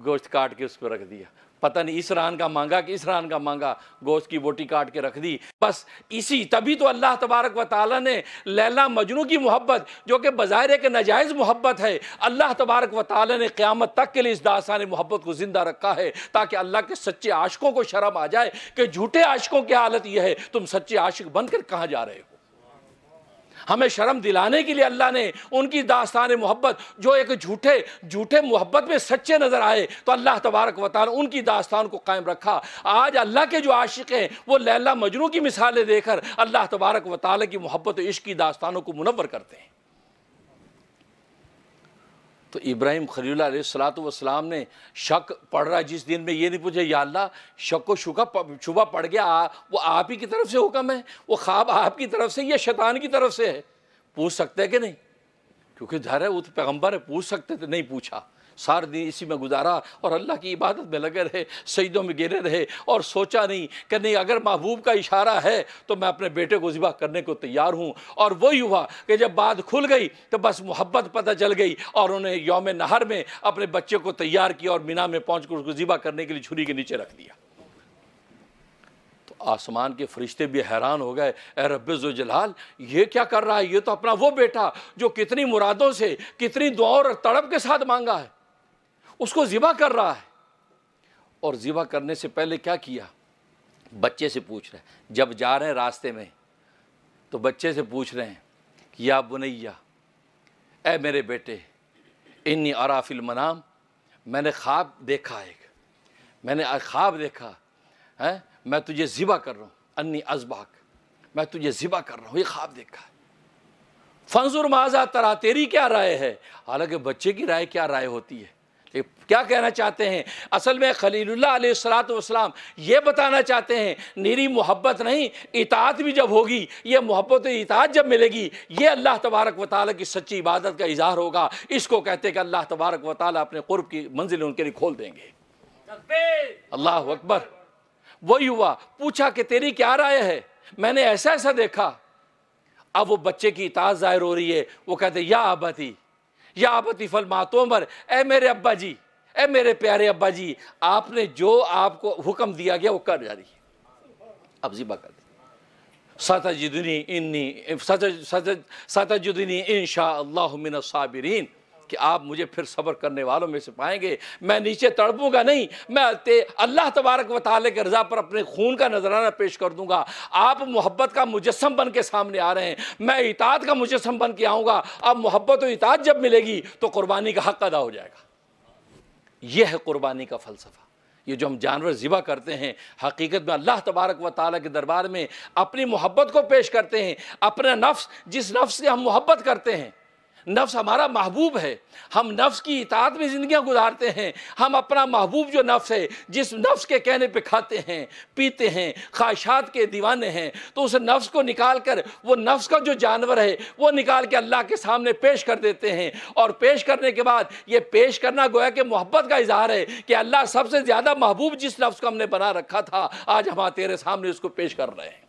गोश्त काट के उस पर रख दिया पता नहीं इस रान का मांगा कि इस रान का मांगा गोश्त की बोटी काट के रख दी बस इसी तभी तो अल्लाह तबारक व ताली ने लैला मजनू की मोहब्बत जो कि बाज़ाहिर एक नाजायज़ मोहब्बत है अल्लाह तबारक व ताली ने क़्यामत तक के लिए इस दासान मोहब्बत को ज़िंदा रखा है ताकि अल्लाह के सच्चे आशकों को शर्म आ जाए कि झूठे आशकों की हालत यह है तुम सच्चे आशिक बनकर कहाँ जा रहे हो हमें शर्म दिलाने के लिए अल्लाह ने उनकी दास्तान मोहब्बत जो एक झूठे झूठे मोहब्बत में सच्चे नज़र आए तो अल्लाह तबारक वाल उनकी दास्तान को कायम रखा आज अल्लाह के जो आशिक हैं वो लैला मजनू की मिसालें देकर अल्लाह तबारक वताल की मोहब्बत इश्क की दास्तानों को मुनवर करते हैं तो इब्राहिम खलील सलातम ने शक पढ़ रहा जिस दिन में ये नहीं पूछे या अल्लाह शक को शुका शुबा पड़ गया आ, वो आप ही की तरफ से हुक्म है वो ख्वाब आपकी तरफ से या शैतान की तरफ से है पूछ सकते हैं कि नहीं क्योंकि धर है वो तो पैगम्बर है पूछ सकते थे नहीं पूछा सारे दिन इसी में गुजारा और अल्लाह की इबादत में लगे रहे सईदों में गिरे रहे और सोचा नहीं कि नहीं अगर महबूब का इशारा है तो मैं अपने बेटे को ज़िबा करने को तैयार हूँ और वही हुआ कि जब बात खुल गई तो बस मोहब्बत पता चल गई और उन्हें योम नहर में अपने बच्चे को तैयार किया और मीना में पहुँच कर उसको ज़िबा करने के लिए छुरी के नीचे रख दिया तो आसमान के फरिश्ते भी हैरान हो गए ए जलाल ये क्या कर रहा है ये तो अपना वो बेटा जो कितनी मुरादों से कितनी दुआओं और तड़प के साथ मांगा है उसको ज़िबा कर रहा है और ज़िबा करने से पहले क्या किया बच्चे से पूछ रहे हैं जब जा रहे हैं रास्ते में तो बच्चे से पूछ रहे हैं कि या बुनैया ए मेरे बेटे इन्नी अराफिल मनाम मैंने ख्वाब देखा एक मैंने ख्वाब देखा है मैं तुझे ज़िबा कर रहा हूँ अन्नी अजबाक मैं तुझे ज़िबा कर रहा हूँ ये ख्वाब देखा है फंजुर माजा तरा तेरी क्या राय है हालांकि बच्चे की राय क्या राय होती है क्या कहना चाहते हैं असल में खलील्लात वसलाम ये बताना चाहते हैं निरी मोहब्बत नहीं इतात भी जब होगी ये मोहब्बत इतात जब मिलेगी ये अल्लाह तबारक व की सच्ची इबादत का इजहार होगा इसको कहते हैं कि अल्लाह तबारक व अपने कुर्ब की मंजिल उनके लिए खोल देंगे अल्लाह अकबर वही हुआ पूछा कि तेरी क्या राय है मैंने ऐसा ऐसा देखा अब वो बच्चे की इताज ज़ाहिर हो रही है वो कहते या आबादी या अतिफल मातों मातोमर ए मेरे अब्बा जी ए मेरे प्यारे अब्बा जी आपने जो आपको हुक्म दिया गया वो कर जा रही है अब जी कर दी सतजुदनी इन्नी सतजुदनी इन शाह मिन कि आप मुझे फिर सब्र करने वालों में से पाएंगे मैं नीचे तड़पूंगा नहीं मैं अल्लाह तबारक व ताल के रजा पर अपने खून का नजराना पेश कर दूंगा आप मोहब्बत का मुजस्म बन के सामने आ रहे हैं मैं इताद का मुजस्म बन के आऊँगा अब मोहब्बत और इताद जब मिलेगी तो कुर्बानी का हक अदा हो जाएगा यह है कुर्बानी का फ़लसफ़ा ये जो हम जानवर ज़िबा करते हैं हकीकत में अल्लाह तबारक व ताली के दरबार में अपनी मोहब्बत को पेश करते हैं अपना नफ्स जिस नफ्स से हम मोहब्बत करते हैं नफ्स हमारा महबूब है हम नफ्स की इतात में ज़िंदियाँ गुजारते हैं हम अपना महबूब जो नफ्स है जिस नफ्स के कहने पे खाते हैं पीते हैं ख्वाहिशात के दीवाने हैं तो उस नफ्स को निकाल कर वो नफ्स का जो जानवर है वो निकाल के अल्लाह के सामने पेश कर देते हैं और पेश करने के बाद ये पेश करना गोया कि मोहब्बत का इजहार है कि अल्लाह सबसे ज़्यादा महबूब जिस नफ्स को हमने बना रखा था आज हम तेरे सामने उसको पेश कर रहे हैं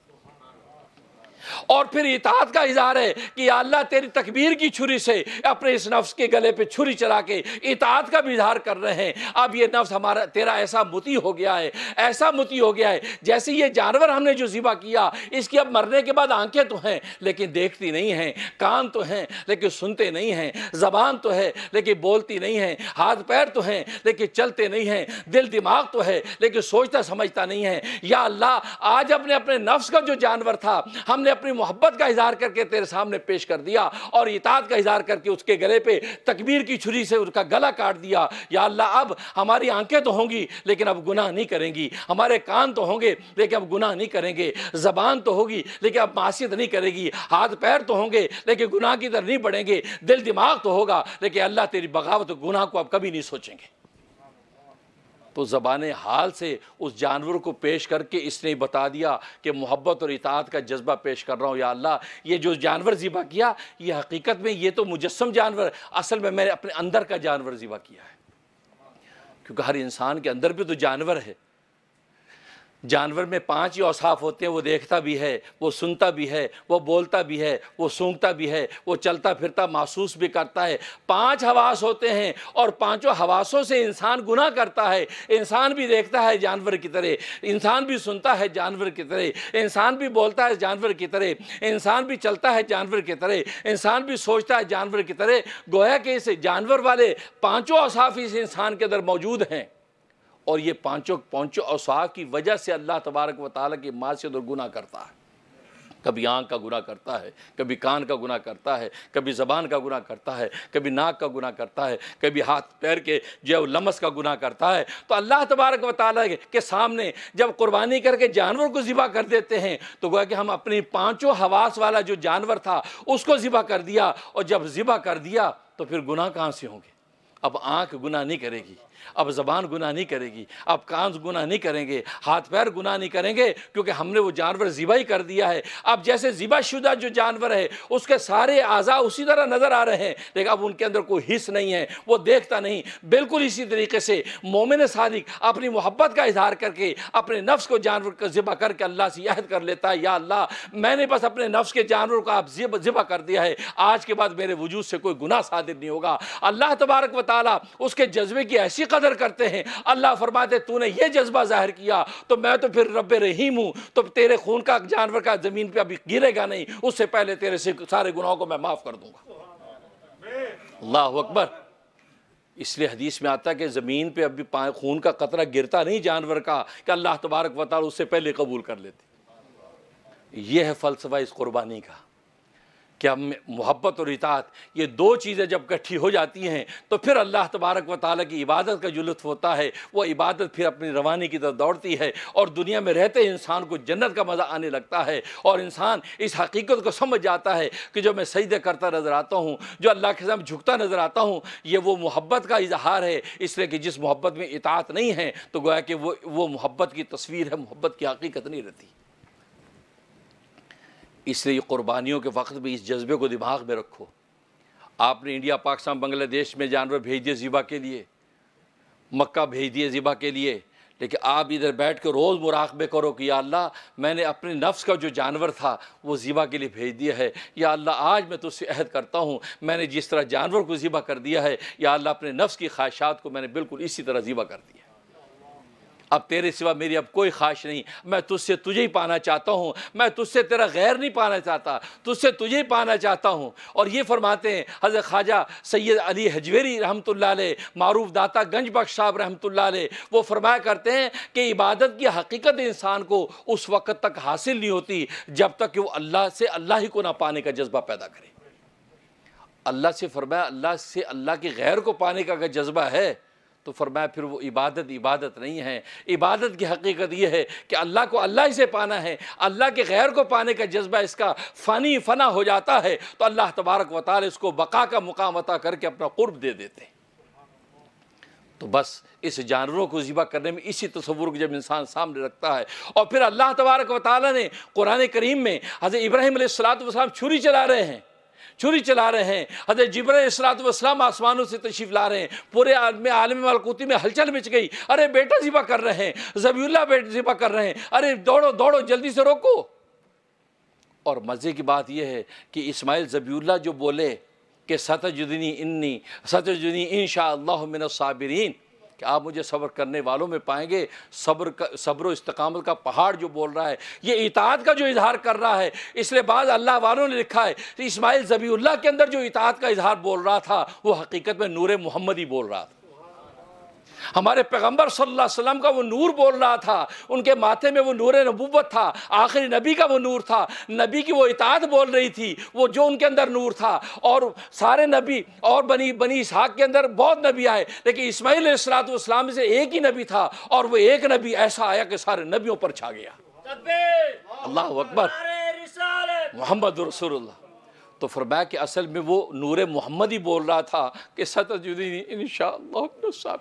और फिर इतात का इजहार है कि अल्लाह तेरी तकबीर की छुरी से अपने इस नफ्स के गले पे छुरी चला के इतात का भी इजहार कर रहे हैं अब ये नफ्स हमारा तेरा ऐसा मुती हो गया है ऐसा मुती हो गया है जैसे ये जानवर हमने जो ज़िबा किया इसकी अब मरने के बाद आंखें तो हैं लेकिन देखती नहीं हैं कान तो हैं लेकिन सुनते नहीं हैं ज़बान तो है लेकिन बोलती नहीं है हाथ पैर तो हैं लेकिन चलते नहीं हैं दिल दिमाग तो है लेकिन सोचता समझता नहीं है या अल्लाह आज अपने अपने नफ्स का जो जानवर था हमने अपनी मोहब्बत का इजहार करके तेरे सामने पेश कर दिया और इताद का इजहार करके उसके गले पे तकबीर की छुरी से उसका गला काट दिया या अल्लाह अब हमारी आंखें तो होंगी लेकिन अब गुनाह नहीं करेंगी हमारे कान तो होंगे लेकिन अब गुनाह नहीं करेंगे जबान तो होगी लेकिन अब मासीत नहीं करेगी हाथ पैर तो होंगे लेकिन गुनाह की तरह नहीं बढ़ेंगे दिल दिमाग तो होगा लेकिन अल्लाह तेरी बगावत गुनाह को अब कभी नहीं सोचेंगे तो ज़बान हाल से उस जानवर को पेश करके इसने बता दिया कि मोहब्बत और इतात का जज्बा पेश कर रहा हूँ या अल्लाह ये जो जानवर ज़िबा किया ये हकीकत में ये तो मुजस्म जानवर असल में मैंने अपने अंदर का जानवर ज़िबा किया है क्योंकि हर इंसान के अंदर भी तो जानवर है जानवर में पांच ही औसाफ होते हैं वो देखता भी है वो सुनता भी है वो बोलता भी है वो सूंघता भी है वो चलता फिरता महसूस भी करता है पांच हवास होते हैं और पांचों हवासों से इंसान गुनाह करता है इंसान भी देखता है जानवर की तरह इंसान भी सुनता है जानवर की तरह इंसान भी बोलता है जानवर की तरह इंसान भी चलता है जानवर की तरह इंसान भी सोचता है जानवर की तरह गोया के इस जानवर वाले पाँचों औसाफ़ इस इंसान के अंदर मौजूद हैं और ये पांचों पांचों अवसाह की वजह से अल्लाह तबारक व ताली की माशद और गुना करता है कभी आँख का गुना करता है कभी कान का गुना करता है कभी ज़बान का गुना करता है कभी नाक का गुना करता है कभी हाथ पैर के जो है लमस का गुना करता है तो अल्लाह तबारक वाली के सामने जब कुर्बानी करके जानवर को ज़िबा कर देते हैं तो गोया कि हम अपनी पाँचों हवास वाला जो जानवर था उसको ज़िबा कर दिया और जब ज़िबा कर दिया तो फिर गुनाह कहाँ से होंगे अब आँख गुना नहीं करेगी अब ज़बान गुनाह नहीं करेगी अब कान गुनाह नहीं करेंगे हाथ पैर गुनाह नहीं करेंगे क्योंकि हमने वो जानवर ज़िबा ही कर दिया है अब जैसे ज़िबा शुदा जो जानवर है उसके सारे आज़ा उसी तरह नज़र आ रहे हैं लेकिन अब उनके अंदर कोई हिस्स नहीं है वो देखता नहीं बिल्कुल इसी तरीके से मोमिन सादिक अपनी मोहब्बत का इजहार करके अपने नफ्स को जानवर का ज़िबा करके अल्लाह से याद कर लेता है या अल्लाह मैंने बस अपने नफ्स के जानवर को आप ज़िबा कर दिया है आज के बाद मेरे वजूद से कोई गुनाह सादिर नहीं होगा अल्लाह तबारक वाली उसके जज्बे की ऐसी कदर करते हैं अल्लाह फरमाते तूने ये जज्बा ज़ाहिर किया तो मैं तो फिर रब रहीम हूँ तो तेरे खून का जानवर का ज़मीन पर अभी गिरेगा नहीं उससे पहले तेरे से सारे गुनाहों को मैं माफ़ कर दूँगा अल्लाह अकबर इसलिए हदीस में आता है कि ज़मीन पर अभी खून का कतरा गिरता नहीं जानवर का कि अल्लाह तबारक वाल उससे पहले कबूल कर लेते यह है फ़लसफ़ा इस कुर्बानी का कि हम मोहब्बत और इतात ये दो चीज़ें जब इकट्ठी हो जाती हैं तो फिर अल्लाह तबारक व ताली की इबादत का जो लुत्फ होता है वह इबादत फिर अपनी रवानी की तरफ दौड़ती है और दुनिया में रहते इंसान को जन्नत का मज़ा आने लगता है और इंसान इस हकीकत को समझ जाता है कि जो मैं सईद करता नज़र आता हूँ जो अल्लाह के सामने झुकता नज़र आता हूँ ये वो मोहब्बत का इजहार है इसलिए कि जिस मोहब्बत में इतात नहीं है तो गोया कि वो वो मोहब्बत की तस्वीर है मोहब्बत की हकीकत नहीं रहती इसलिए क़ुरबानियों के वक्त भी इस जज्बे को दिमाग में रखो आपने इंडिया पाकिस्तान बांग्लादेश में जानवर भेज दिए ज़िबा के लिए मक्का भेज दिए ज़िबा के लिए लेकिन आप इधर बैठ कर रोज़ मुराकबे करो कि या अल्लाह मैंने अपने नफ्स का जो जानवर था वो ज़िबा के लिए भेज दिया है या अल्लाह आज मैं तुझसे अहद करता हूँ मैंने जिस तरह जानवर को ज़िबा कर दिया है या अल्लाह अपने नफ्स की ख्वाहिशात को मैंने बिल्कुल इसी तरह ज़िबा कर दिया अब तेरे सिवा मेरी अब कोई ख्वाहिश नहीं मैं तुझसे तुझे ही पाना चाहता हूँ मैं तुझसे तेरा गैर नहीं पाना चाहता तुझसे तुझे ही पाना चाहता हूँ और ये फरमाते हैं हज़रत ख्वाजा सैयद अली हजवेरी रहमत मरूफ दाता गंज बख्श साहब रहमत वो फरमाया करते हैं कि इबादत की हकीकत इंसान को उस वक़्त तक हासिल नहीं होती जब तक कि वो अल्लाह से अल्लाह ही को ना पाने का जज्बा पैदा करे अल्लाह से फरमाया अल्लाह से अल्लाह के गैर को पाने का अगर जज्बा है तो फरमाया फिर वो इबादत इबादत नहीं है इबादत की हकीकत यह है कि अल्लाह को अल्लाह से पाना है अल्लाह के गैर को पाने का जज्बा इसका फ़नी फना हो जाता है तो अल्लाह तबारक व ताल इसको बका का मुकाम अता करके अपना कुर्ब दे देते हैं तो बस इस जानवरों को ज़िबा करने में इसी तस्वुर को जब इंसान सामने रखता है और फिर अल्लाह तबारक वाली ने कुरान करीम में हज़रत इब्राहिम सलात वाम छुरी चला रहे हैं छुरी चला रहे हैं हजरत इसरात इसरातम आसमानों से तशीफ ला रहे हैं पूरे आदमी आलम मलकूती में हलचल मिच गई अरे बेटा ज़िबा कर रहे हैं जबीला बेटा ज़िबा कर रहे हैं अरे दौड़ो दौड़ो जल्दी से रोको और मज़े की बात यह है कि इसमाइल जबीला जो बोले कि सतजुदनी इन्नी सतजुदनी इन शाह मिन साबरीन कि आप मुझे सब्र करने वालों में पाएंगे सब्र का सब्र इस्तकामत का पहाड़ जो बोल रहा है ये इतात का जो इजहार कर रहा है इसलिए बाद अल्लाह वालों ने लिखा है कि इसमाइल जबी के अंदर जो इतात का इजहार बोल रहा था वो हकीकत में नूर ही बोल रहा था हमारे पैगम्बर सल्ला का वो नूर बोल रहा था उनके माथे में वो नूर नबूबत था आखिरी नबी का वो नूर था नबी की वो इतात बोल रही थी वो जो उनके अंदर नूर था और सारे नबी और बनी बनी इसहाक के अंदर बहुत नबी आए लेकिन इसमाईल इस्लाम से एक ही नबी था और वो एक नबी ऐसा आया कि सारे नबियों पर छा गया अल्लाह अकबर मोहम्मद रसूलुल्लाह तो फरमाया कि असल में वो नूर मोहम्मद ही बोल रहा था कि सतजुद्दीन इन शाह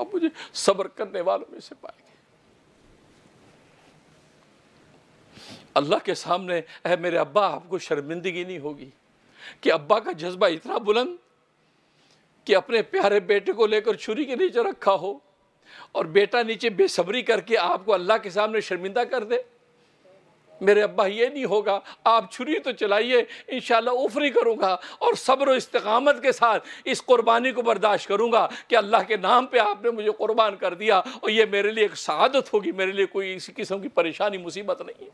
अब मुझे सब्र करने वालों में से पाएंगे अल्लाह के सामने अह मेरे अब्बा आपको शर्मिंदगी नहीं होगी कि अब्बा का जज्बा इतना बुलंद कि अपने प्यारे बेटे को लेकर छुरी के नीचे रखा हो और बेटा नीचे बेसब्री करके आपको अल्लाह के सामने शर्मिंदा कर दे मेरे अब्बा ये नहीं होगा आप छुरी तो चलाइए इन उफरी करूँगा और सब्र इस्तकामत के साथ इस कुर्बानी को बर्दाश्त करूँगा कि अल्लाह के नाम पर आपने मुझे कुर्बान कर दिया और ये मेरे लिए एक शहादत होगी मेरे लिए कोई इसी किस्म की परेशानी मुसीबत नहीं है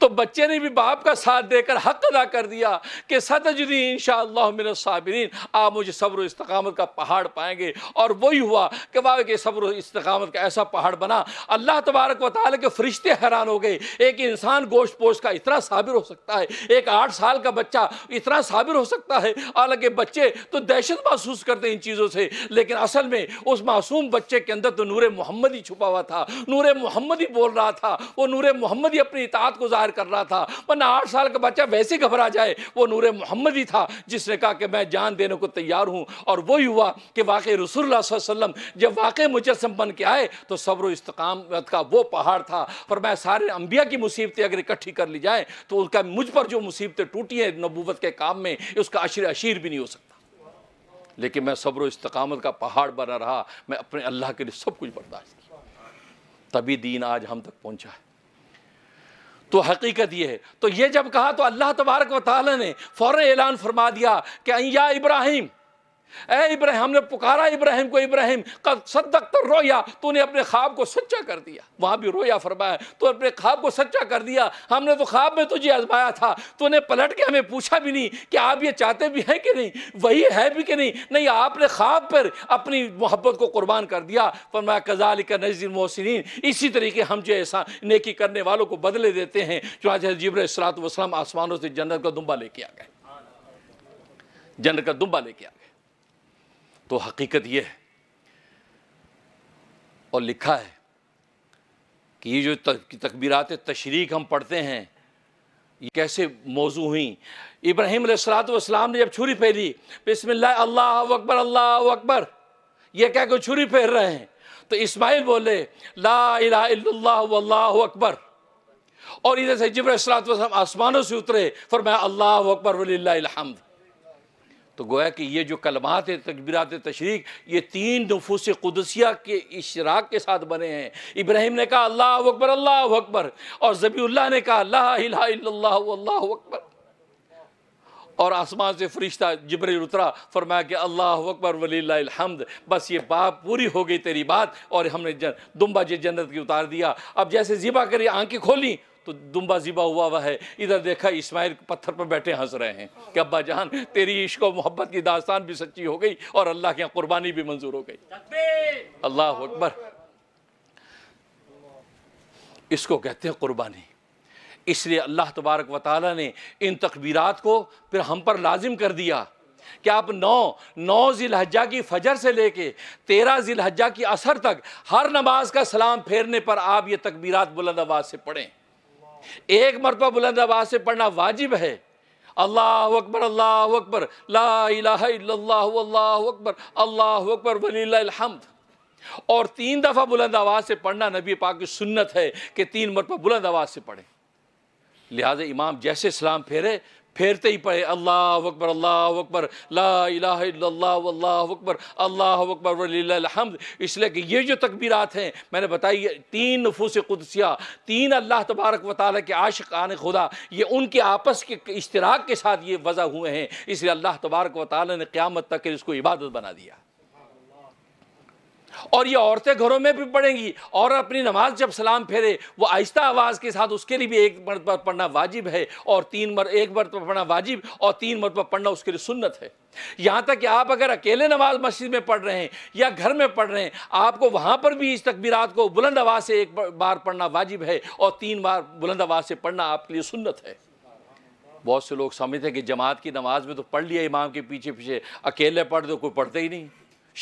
तो बच्चे ने भी बाप का साथ देकर हक अदा कर दिया कि सतजरी इन शाह साबरीन आप मुझे सब्र इस्तकामत का पहाड़ पाएंगे और वही हुआ कि बाब के सब्र इस्तकामत का ऐसा पहाड़ बना अल्लाह तबारक वाले के फरिश्ते हैरान हो गए एक इंसान गोश्त पोश का इतना साबिर हो सकता है एक आठ साल का बच्चा इतना साबिर हो सकता है हालांकि बच्चे तो दहशत महसूस करते इन चीज़ों से लेकिन असल में उस मासूम बच्चे के अंदर तो नूर मोहम्मद ही छुपा हुआ था नूर मोहम्मद ही बोल रहा था वो नूर मोहम्मद ही अपनी इतात को जाहिर कर रहा था वरना आठ साल का बच्चा वैसे घबरा जाए वो नूर मोहम्मद ही था जिसने कहा कि मैं जान देने को तैयार हूँ और वो हुआ कि वाक़ रसूल वसम जब वाक़ मुजस्म बन के आए तो सब्र इस्तकामत का वो पहाड़ था पर मैं सारे अम्बिया की मुसीबतें अगर इकट्ठी कर ली जाए तो उनका मुझ पर जो मुसीबतें टूटी हैं नबूबत के काम में उसका अशर अशीर भी नहीं हो सकता लेकिन मैं सब्र इस्तकामत का पहाड़ बना रहा मैं अपने अल्लाह के लिए सब कुछ बर्दाश्त किया तभी दीन आज हम तक पहुंचा है तो हकीकत ये है तो ये जब कहा तो अल्लाह तबारक वाली ने फ़ौर ऐलान फरमा दिया कि अय्या इब्राहिम ए इब्राहिम हमने पुकारा इब्राहिम को इब्राहिम कब सदक तो रोया तूने अपने ख्वाब को सच्चा कर दिया वहाँ भी रोया फरमाया तो अपने ख्वाब को सच्चा कर दिया हमने तो ख्वाब में तुझे आजमाया था तूने पलट के हमें पूछा भी नहीं कि आप ये चाहते भी हैं कि नहीं वही है भी कि नहीं नहीं आपने ख्वाब पर अपनी मोहब्बत को कुर्बान कर दिया फरमाया कजाल का नजीर मोहसिन इसी तरीके हम जो ऐसा नेकी करने वालों को बदले देते हैं जो आज सलात वसलम आसमानों से जन्नत का दुम्बा लेके आ गए जन्नत का दुम्बा लेके आ गए तो हकीकत यह है और लिखा है कि ये जो तकबीरात तशरीक हम पढ़ते हैं ये कैसे मौजू हुई इब्राहिम सलातम ने जब छुरी फेरी बिस्मिल्लाह अल्लाह अकबर अल्लाह अकबर ये क्या कोई छुरी फेर रहे हैं तो इस्माइल बोले ला अल्लाह अकबर और इधर से जबर आसमानों से उतरे फरमाया अल्लाह अकबर वलीहमद तो गोया कि ये जो कलमात तकबीरत तशरीक ये तीन नफूस कुदसिया के इशराक के साथ बने हैं इब्राहिम ने कहा अल्लाह अकबर अल्लाह अकबर और जबील्ला ने कहा अल्लाह अल्लाह अकबर और आसमान से फरिश्ता जबर उतरा फरमाया कि अल्लाह अकबर वलीमद बस ये बाप पूरी हो गई तेरी बात और हमने जन दुम्बा जन्नत की उतार दिया अब जैसे ज़िबा करी आंखें खोली तो दुम्बा जिबा हुआ हुआ है इधर देखा इस्माइल पत्थर पर बैठे हंस रहे हैं कि अब्बा जान तेरी इश्क और मोहब्बत की दास्तान भी सच्ची हो गई और अल्लाह की कुर्बानी भी मंजूर हो गई अल्लाह अकबर इसको कहते हैं कुर्बानी इसलिए अल्लाह तबारक व ने इन तकबीरात को फिर हम पर लाजिम कर दिया कि आप नौ नौ जिलहजा की फजर से लेके तेरह जिलहजा की असर तक हर नमाज का सलाम फेरने पर आप ये तकबीरात बुलंद आवाज़ से पढ़ें एक मरतबा बुलंद आवाज़ से पढ़ना वाजिब है अल्लाह अकबर अल्लाह अकबर ला अल्लाह अकबर अल्लाह अकबर वलीहमद और तीन दफ़ा बुलंद आवाज़ से पढ़ना नबी पाक की सुन्नत है कि तीन मरतबा बुलंद आवाज़ से पढ़ें लिहाजा इमाम जैसे सलाम फेरे फेरते ही पड़े अल्लाह अकबर अल्लाह अकबर ला अल्लाह अकबर वहमद इसलिए कि ये जो तकबीरत हैं मैंने बताई तीन नफूस कुदसिया तीन अल्लाह तबारक व ताल के आशिक आन खुदा ये उनके आपस के इश्तराक के साथ ये वज़ा हुए हैं इसलिए अल्लाह तबारक व ताल ने क़्यामत तक इसको इबादत बना दिया और ये औरतें घरों में भी पढ़ेंगी और अपनी नमाज जब सलाम फेरे वो आहिस्ता आवाज़ के साथ उसके लिए भी एक मरतबा पढ़ना वाजिब है और तीन मर एक मरतबा पढ़ना वाजिब और तीन मरतबा पढ़ना उसके लिए सुन्नत है यहाँ तक कि आप अगर अकेले नमाज मस्जिद में पढ़ रहे हैं या घर में पढ़ रहे हैं आपको वहाँ पर भी इस तकबीरात को बुलंद आवाज़ से एक बार पढ़ना वाजिब है और तीन बार बुलंद आवाज़ से पढ़ना आपके लिए सुन्नत है बहुत से लोग समझते हैं कि जमात की नमाज में तो पढ़ लिया इमाम के पीछे पीछे अकेले पढ़ दो कोई पढ़ते ही नहीं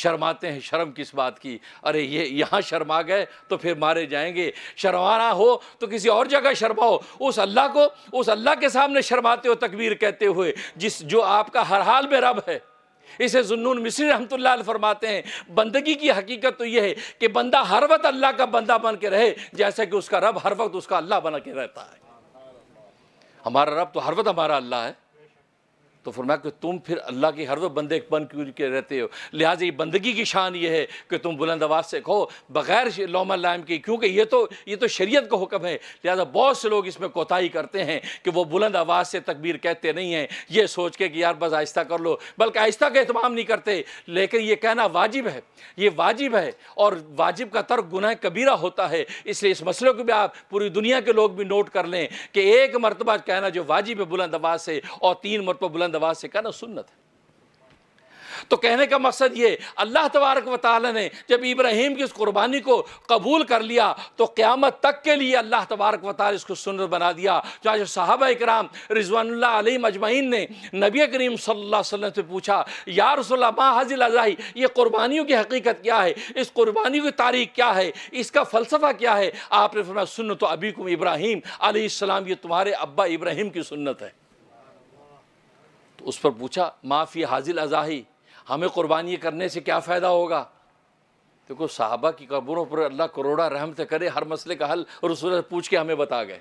शर्माते हैं शर्म किस बात की अरे ये यहाँ शर्मा गए तो फिर मारे जाएंगे शर्माना हो तो किसी और जगह शर्माओ उस अल्लाह को उस अल्लाह के सामने शर्माते हो तकबीर कहते हुए जिस जो आपका हर हाल में रब है इसे जुन्नून मिश्री रहमत फरमाते हैं बंदगी की हकीकत तो यह है कि बंदा हर वक्त अल्लाह का बंदा बन के रहे जैसा कि उसका रब हर वक्त उसका अल्लाह बन के रहता है हमारा रब तो हर वक्त हमारा अल्लाह है तो फरमाया कि तुम फिर अल्लाह के हर वो बंदे बन के रहते हो लिहाजा ये बंदगी की शान ये है कि तुम बुलंद आवाज़ से कहो बग़ैर लौम लाइम की क्योंकि ये तो ये तो शरीयत का हुक्म है लिहाजा बहुत से लोग इसमें कोताही करते हैं कि वो बुलंद आवाज़ से तकबीर कहते नहीं हैं ये सोच के कि यार बस आहिस्ता कर लो बल्कि आहिस्ता का अहतमाम नहीं करते लेकिन ये कहना वाजिब है ये वाजिब है और वाजिब का तर्क गुनाह कबीरा होता है इसलिए इस मसले को भी आप पूरी दुनिया के लोग भी नोट कर लें कि एक मरतबा कहना जो वाजिब है बुलंद आवाज़ से और तीन मरतबा बुलंद बुलंद आवाज से कहना सुन्नत है तो कहने का मकसद ये अल्लाह तबारक व ताली ने जब इब्राहिम की उस कुर्बानी को कबूल कर लिया तो क़्यामत तक के लिए अल्लाह तबारक व ताली इसको सुनत बना दिया चाहे साहब कराम रिजवानल्ला अली मजमैन ने नबी करीम सल्लल्लाहु अलैहि वसल्लम से पूछा या रसोल्ला माँ हाजिल अजाई ये कुर्बानियों की हकीकत क्या है इस कुर्बानी की तारीख क्या है इसका फ़लसफ़ा क्या है आपने फरमाया सुन तो अबी कुम इब्राहिम अलीसम ये तुम्हारे अब्बा इब्राहिम की सुन्नत है तो उस पर पूछा माफ़ी हाजिल अजाही हमें कुर्बानी करने से क्या फ़ायदा होगा देखो तो साहबा की कब्रों पर अल्लाह करोड़ा रहमत करे हर मसले का हल और उस पूछ के हमें बता गए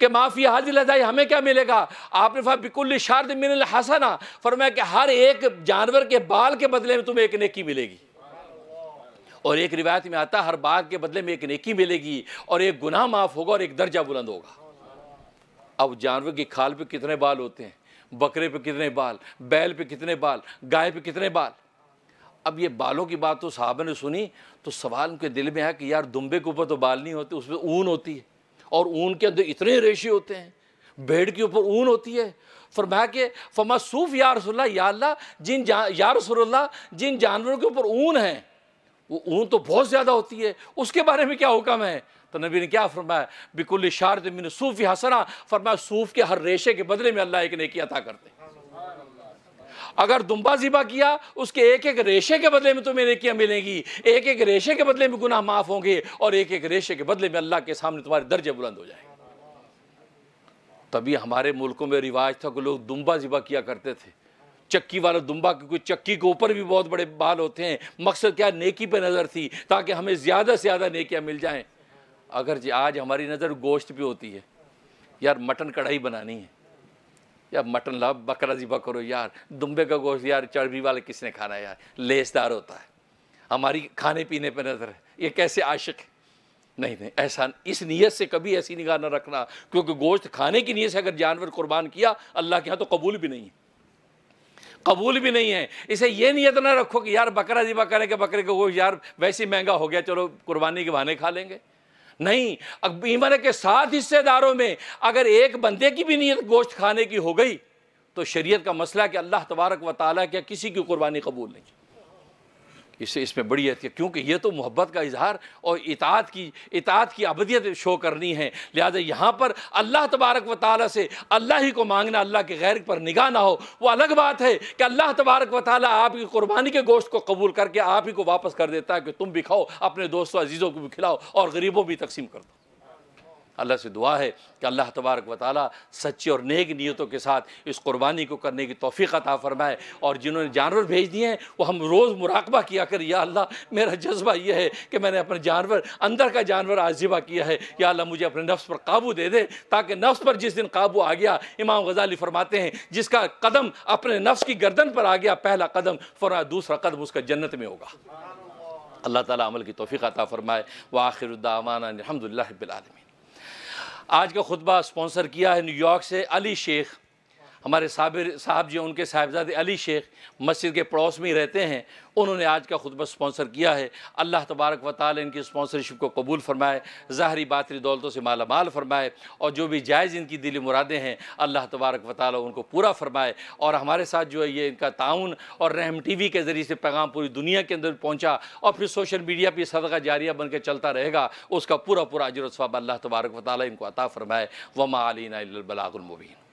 कि माफ़ी हाजिल अजाही हमें क्या मिलेगा आपने फा बिकुल शार्द मिन हसना फरमाया कि हर एक जानवर के बाल के बदले में तुम्हें एक नेकी मिलेगी और एक रिवायत में आता हर बाल के बदले में एक नेकी मिलेगी और एक गुनाह माफ़ होगा और एक दर्जा बुलंद होगा अब जानवर की खाल पे कितने बाल होते हैं बकरे पे कितने बाल बैल पे कितने बाल गाय पे कितने बाल अब ये बालों की बात तो साहब ने सुनी तो सवाल उनके दिल में है कि यार दुम्बे के ऊपर तो बाल नहीं होते उसमें ऊन होती है और ऊन के अंदर इतने रेशे होते हैं भेड़ के ऊपर ऊन होती है फरमा कि फमा सूफ या रसोल्ला या अल्लाह जिन जा या रसोल्ला जिन जानवरों के ऊपर ऊन है वो ऊन तो बहुत ज़्यादा होती है उसके बारे में क्या हुक्म है तो नबी ने क्या फरमाया बिकुल इशारत मिन सूफ़ी हसना फरमाया सूफ़ के हर रेशे के बदले में अल्लाह एक नेकी अता करते अगर दुम्बा ज़िबा किया उसके एक एक रेशे के बदले में तुम्हें नेकियाँ मिलेंगी एक एक रेशे के बदले में गुनाह माफ़ होंगे और एक एक रेशे के बदले में अल्लाह के सामने तुम्हारे दर्जे बुलंद हो जाएंगे तभी हमारे मुल्कों में रिवाज था कि लोग दुम्बा ज़िबा किया करते थे चक्की वाला दुम्बा क्योंकि चक्की के ऊपर भी बहुत बड़े बाल होते हैं मकसद क्या नेकी पे नज़र थी ताकि हमें ज़्यादा से ज़्यादा नेकियाँ मिल जाएँ अगर जी आज हमारी नज़र गोश्त पे होती है यार मटन कढ़ाई बनानी है यार मटन ला बकरा जीबा करो यार दुम्बे का गोश्त यार चर्बी वाले किसने खाना है यार लेसदार होता है हमारी खाने पीने पर नज़र है ये कैसे आशिक है नहीं नहीं ऐसा इस नीयत से कभी ऐसी निगाह न रखना क्योंकि गोश्त खाने की नीयत से अगर जानवर कुर्बान किया अल्लाह के यहाँ तो कबूल भी नहीं है कबूल भी नहीं है इसे ये नीयत ना रखो कि यार बकरा जी करें कि बकरे का गोश्त यार वैसे ही महंगा हो गया चलो कुर्बानी के बहाने खा लेंगे नहीं अब इमर के साथ हिस्सेदारों में अगर एक बंदे की भी नीयत गोश्त खाने की हो गई तो शरीयत का मसला कि अल्लाह तबारक व ताली क्या किसी की कुर्बानी कबूल नहीं इसे इसमें बड़ी है क्योंकि ये तो मोहब्बत का इजहार और इतात की इतात की अबदियत शो करनी है लिहाजा यहाँ पर अल्लाह तबारक व ताली से अल्लाह ही को मांगना अल्लाह के गैर पर निगाह ना हो वो अलग बात है कि अल्लाह तबारक व ताली आपकी कुर्बानी के गोश्त को कबूल करके आप ही को वापस कर देता है कि तुम भी खाओ अपने दोस्तों अजीज़ों को भी खिलाओ और गरीबों भी तकसीम कर दो अल्लाह से दुआ है कि अल्लाह तबारक व ताली सच्ची और नेक नीयतों के साथ इस कुर्बानी को करने की तोफ़ी अता फ़रमाए और जिन्होंने जानवर भेज दिए हैं वो हम रोज़ मुराकबा किया कर या अल्लाह मेरा जज्बा यह है कि मैंने अपने जानवर अंदर का जानवर आजिबा किया है या अल्लाह मुझे अपने नफ्स पर काबू दे दे ताकि नफ्स पर जिस दिन काबू आ गया इमाम गजाली फरमाते हैं जिसका कदम अपने नफ्स की गर्दन पर आ गया पहला कदम फरमा दूसरा कदम उसका जन्नत में होगा अल्लाह ताला अमल की तोफ़ी अता फ़रमाए व आखिर उद्दामान आज का खुतबा स्पॉन्सर किया है न्यूयॉर्क से अली शेख हमारे साबिर साहब जी उनके साहबजादे अली शेख मस्जिद के पड़ोस में ही रहते हैं उन्होंने आज का खुतबा स्पॉन्सर किया है अल्लाह तबारक व ताल इनकी स्पॉन्सरशिप को कबूल फरमाए ज़ाहरी बातरी दौलतों से माला माल फरमाए और जो भी जायज़ इनकी दिली मुरादें हैं अल्लाह तबारक व ताल उनको पूरा फरमाए और हमारे साथ जो है ये इनका ताउन और रहम टी वी के ज़रिए से पैगाम पूरी दुनिया के अंदर पहुँचा और फिर सोशल मीडिया पर सदका जारिया बन के चलता रहेगा उसका पूरा पूरा अजर स्वाब अल्लाह तबारक वाली इनको अता फरमाए वमा अलीना बलागुलमुबीन